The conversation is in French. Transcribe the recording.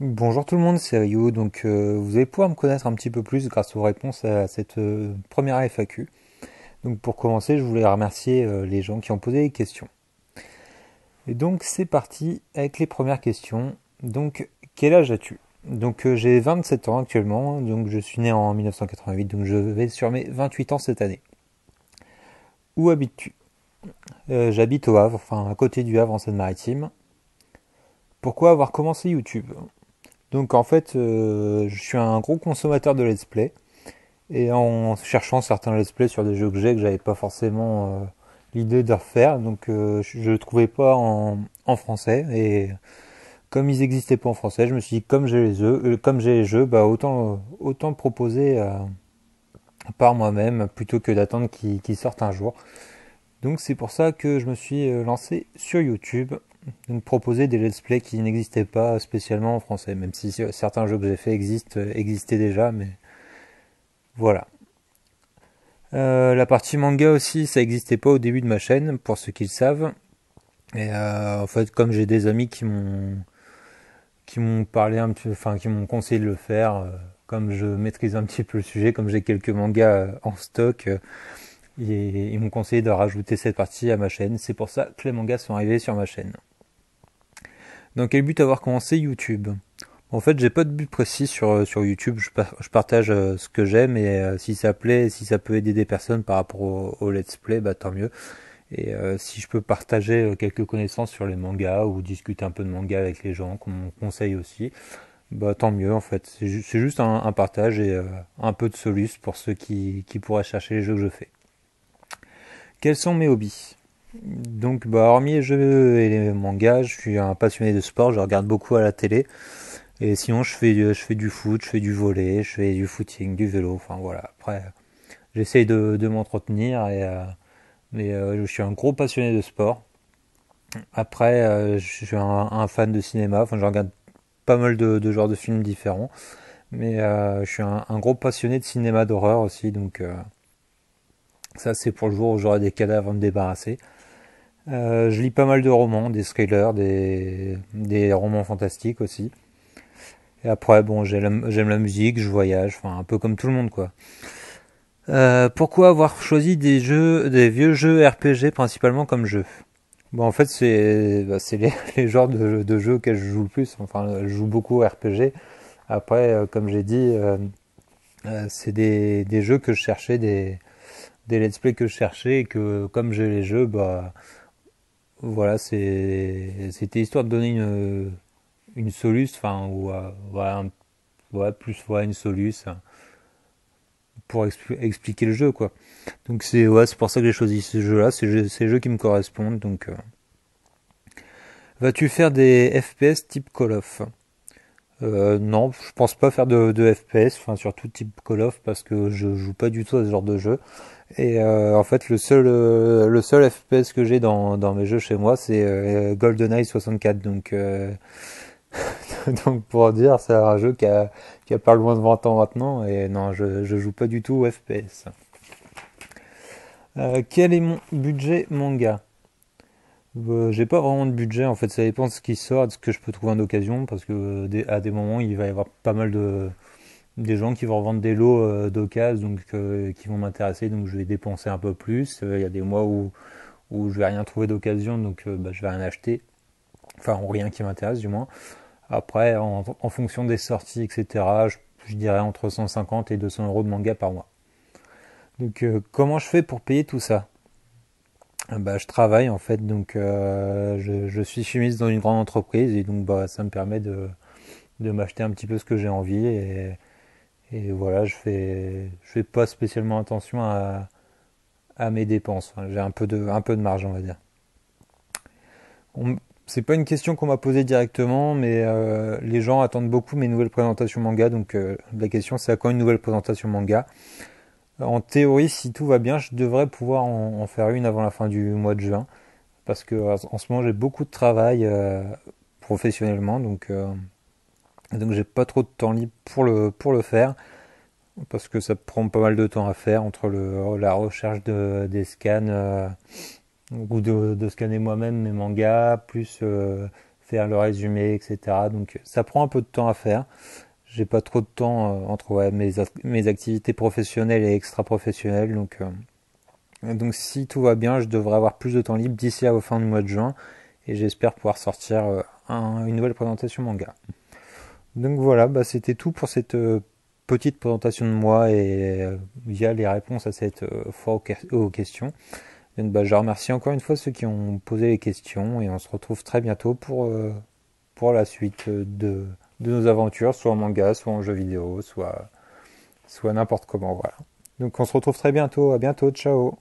Bonjour tout le monde, c'est Ryu. Donc euh, vous allez pouvoir me connaître un petit peu plus grâce aux réponses à cette euh, première FAQ. Donc pour commencer, je voulais remercier euh, les gens qui ont posé des questions. Et donc c'est parti avec les premières questions. Donc quel âge as-tu Donc j'ai 27 ans actuellement, donc je suis né en 1988, donc je vais sur mes 28 ans cette année. Où habites-tu J'habite au Havre, enfin à côté du Havre en Seine-Maritime. Pourquoi avoir commencé YouTube donc en fait, euh, je suis un gros consommateur de let's play. Et en cherchant certains let's play sur des jeux que j'ai, que j'avais pas forcément euh, l'idée de refaire, donc euh, je ne trouvais pas en, français. Et comme ils n'existaient pas en français, je me suis dit, comme j'ai les jeux, comme j'ai les jeux bah, autant, autant proposer par moi-même plutôt que d'attendre qu'ils sortent un jour. Donc c'est pour ça que je me suis lancé sur YouTube donc proposer des let's play qui n'existaient pas spécialement en français, même si euh, certains jeux que j'ai fait existent, euh, existaient déjà, mais voilà. Euh, la partie manga aussi, ça n'existait pas au début de ma chaîne, pour ceux qui le savent. Et en fait, comme j'ai des amis qui m'ont qui m'ont parlé un petit, enfin qui m'ont conseillé de le faire, comme je maîtrise un petit peu le sujet, comme j'ai quelques mangas en stock, ils m'ont conseillé de rajouter cette partie à ma chaîne. C'est pour ça que les mangas sont arrivés sur ma chaîne. Dans quel but avoir commencé YouTube En fait, j'ai pas de but précis sur, euh, sur YouTube. Je, partage euh, ce que j'aime et euh, si ça plaît, si ça peut aider des personnes par rapport au, let's play, bah tant mieux. Et si je peux partager quelques connaissances sur les mangas ou discuter un peu de manga avec les gens, qu'on conseille aussi, bah tant mieux en fait. C'est juste un, partage et un peu de soluce pour ceux qui pourraient chercher les jeux que je fais. Quels sont mes hobbies donc, bah, hormis les jeux et les mangas, je suis un passionné de sport, je regarde beaucoup à la télé. Et sinon, je fais, je fais du foot, je fais du volet, je fais du footing, du vélo. Enfin voilà. Après, j'essaye de, de m'entretenir. Et, euh, mais euh, je suis un gros passionné de sport. Après, euh, je suis un, fan de cinéma. Enfin, je regarde pas mal de, de genres de films différents. Mais je suis un, un, gros passionné de cinéma d'horreur aussi. Donc, ça, c'est pour le jour où j'aurai des cadavres à me débarrasser. Euh, je lis pas mal de romans, des thrillers, des, des romans fantastiques aussi. Et après, bon, j'aime la, musique, je voyage, enfin, un peu comme tout le monde, quoi. Euh, pourquoi avoir choisi des jeux, des vieux jeux RPG principalement comme jeu Bon, en fait, c'est bah, les, genres de, jeux auxquels je joue le plus. Enfin, je joue beaucoup RPG. Après, euh, comme j'ai dit, c'est des, des, jeux que je cherchais, des, des let's play que je cherchais, et que comme j'ai les jeux, bah, voilà, c'était histoire de donner une, une soluce, enfin, ou euh, voilà, ouais, plus voilà, une soluce pour expliquer le jeu, quoi. Donc c'est ouais, c'est pour ça que j'ai choisi ce jeu-là, c'est ces jeux qui me correspondent, donc. Euh. Vas-tu faire des FPS type Call of euh, non, je pense pas faire de, FPS, enfin sur tout type Call of, parce que je joue pas du tout à ce genre de jeu. Et euh, en fait, le seul euh, le seul FPS que j'ai dans, dans mes jeux chez moi, c'est GoldenEye 64. Donc donc pour dire, c'est un jeu qui a qui a pas loin de 20 ans maintenant. Et non, je je joue pas du tout au FPS. quel est mon budget manga bah, j'ai pas vraiment de budget en fait, ça dépend de ce qui sort, de ce que je peux trouver en occasion, parce que euh, à des moments il va y avoir pas mal de des gens qui vont revendre des lots euh, d'occasion, donc euh, qui vont m'intéresser, donc je vais dépenser un peu plus. Il y a des mois où où je vais rien trouver d'occasion, donc bah, je vais rien acheter, enfin rien qui m'intéresse du moins. Après, en, fonction des sorties, etc., je, dirais entre 150 et 200 euros de manga par mois. Donc, comment je fais pour payer tout ça ah bah, je travaille en fait, donc euh, je, suis chimiste dans une grande entreprise et donc bah, ça me permet de, de m'acheter un petit peu ce que j'ai envie et, voilà, je fais, je fais pas spécialement attention à, à mes dépenses. j'ai un peu de, un peu de marge, on va dire. c'est pas une question qu'on m'a posée directement, mais euh, les gens attendent beaucoup mes nouvelles présentations manga, donc euh, la question c'est à quand une nouvelle présentation manga euh, en théorie, si tout va bien, je devrais pouvoir en, faire une avant la fin du mois de juin. Parce que en ce moment, j'ai beaucoup de travail euh, professionnellement, donc, euh, donc j'ai pas trop de temps libre pour le, pour le faire. Parce que ça prend pas mal de temps à faire entre le, la recherche de, des scans, ou de, de scanner moi-même mes mangas, plus faire le résumé, etc. Donc ça prend un peu de temps à faire j'ai pas trop de temps euh, entre mes, activités professionnelles et extra-professionnelles. Donc, euh, donc si tout va bien, je devrais avoir plus de temps libre d'ici à la fin du mois de juin. Et j'espère pouvoir sortir euh, une nouvelle présentation manga. Donc voilà, bah c'était tout pour cette petite présentation de moi et via les réponses à cette fois aux, questions. bah je remercie encore une fois ceux qui ont posé les questions et on se retrouve très bientôt pour, pour la suite de, de nos aventures, soit en manga, soit en jeu vidéo, soit, soit n'importe comment. Voilà. Donc on se retrouve très bientôt. À bientôt. Ciao.